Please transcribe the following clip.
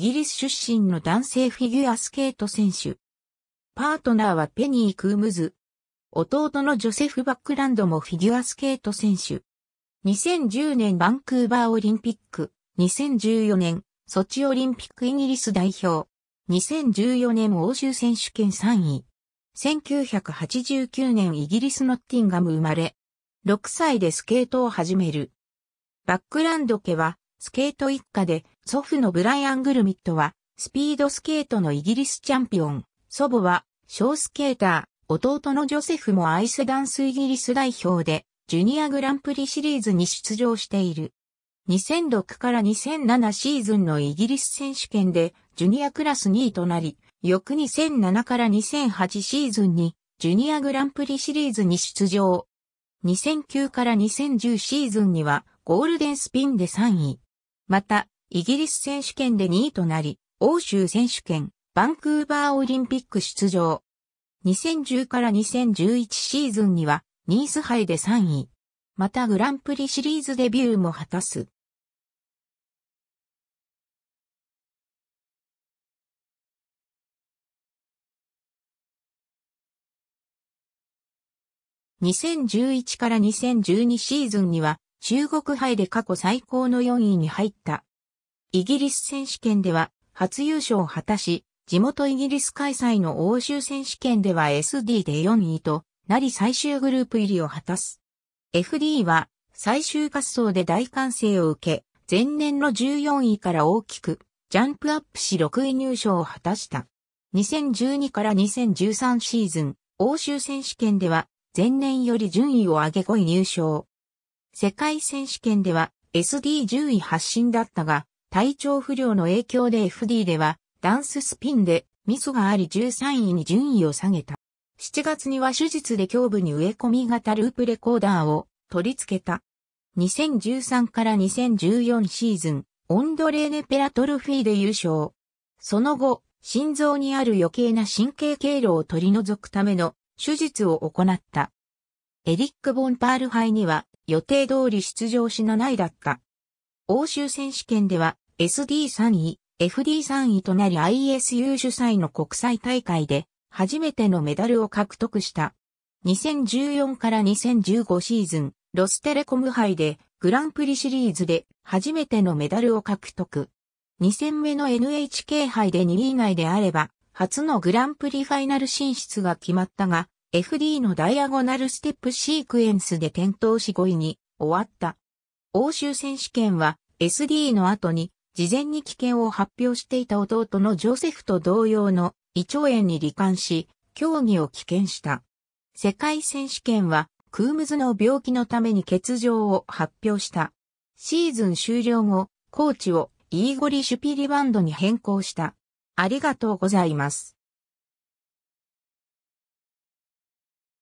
イギリス出身の男性フィギュアスケート選手。パートナーはペニー・クームズ。弟のジョセフ・バックランドもフィギュアスケート選手。2010年バンクーバーオリンピック、2014年ソチオリンピックイギリス代表、2014年欧州選手権3位。1989年イギリスノッティンガム生まれ、6歳でスケートを始める。バックランド家はスケート一家で、祖父のブライアン・グルミットは、スピードスケートのイギリスチャンピオン、祖母は、ショースケーター、弟のジョセフもアイスダンスイギリス代表で、ジュニアグランプリシリーズに出場している。2006から2007シーズンのイギリス選手権で、ジュニアクラス2位となり、翌2007から2008シーズンに、ジュニアグランプリシリーズに出場。2009から2010シーズンには、ゴールデンスピンで3位。また、イギリス選手権で2位となり、欧州選手権、バンクーバーオリンピック出場。2010から2011シーズンには、ニース杯で3位。またグランプリシリーズデビューも果たす。2011から2012シーズンには中国杯で過去最高の4位に入った。イギリス選手権では初優勝を果たし、地元イギリス開催の欧州選手権では SD で4位となり最終グループ入りを果たす。FD は最終滑走で大歓声を受け、前年の14位から大きくジャンプアップし6位入賞を果たした。2012から2013シーズン、欧州選手権では前年より順位を上げ5位入賞。世界選手権では SD10 位発進だったが、体調不良の影響で FD ではダンススピンでミスがあり13位に順位を下げた。7月には手術で胸部に植え込み型ループレコーダーを取り付けた。2013から2014シーズン、オンドレーネ・ペラトルフィーで優勝。その後、心臓にある余計な神経経路を取り除くための手術を行った。エリック・ボンパール杯には予定通り出場し7位だった。欧州選手権では SD3 位、FD3 位となり ISU 主催の国際大会で初めてのメダルを獲得した。2014から2015シーズン、ロステレコム杯でグランプリシリーズで初めてのメダルを獲得。2戦目の NHK 杯で2位以内であれば、初のグランプリファイナル進出が決まったが、FD のダイアゴナルステップシークエンスで転倒し5位に終わった。欧州選手権は SD の後に事前に危険を発表していた弟のジョセフと同様の胃腸炎に罹患し、競技を棄権した。世界選手権はクームズの病気のために欠場を発表した。シーズン終了後、コーチをイーゴリ・シュピリバンドに変更した。ありがとうございます。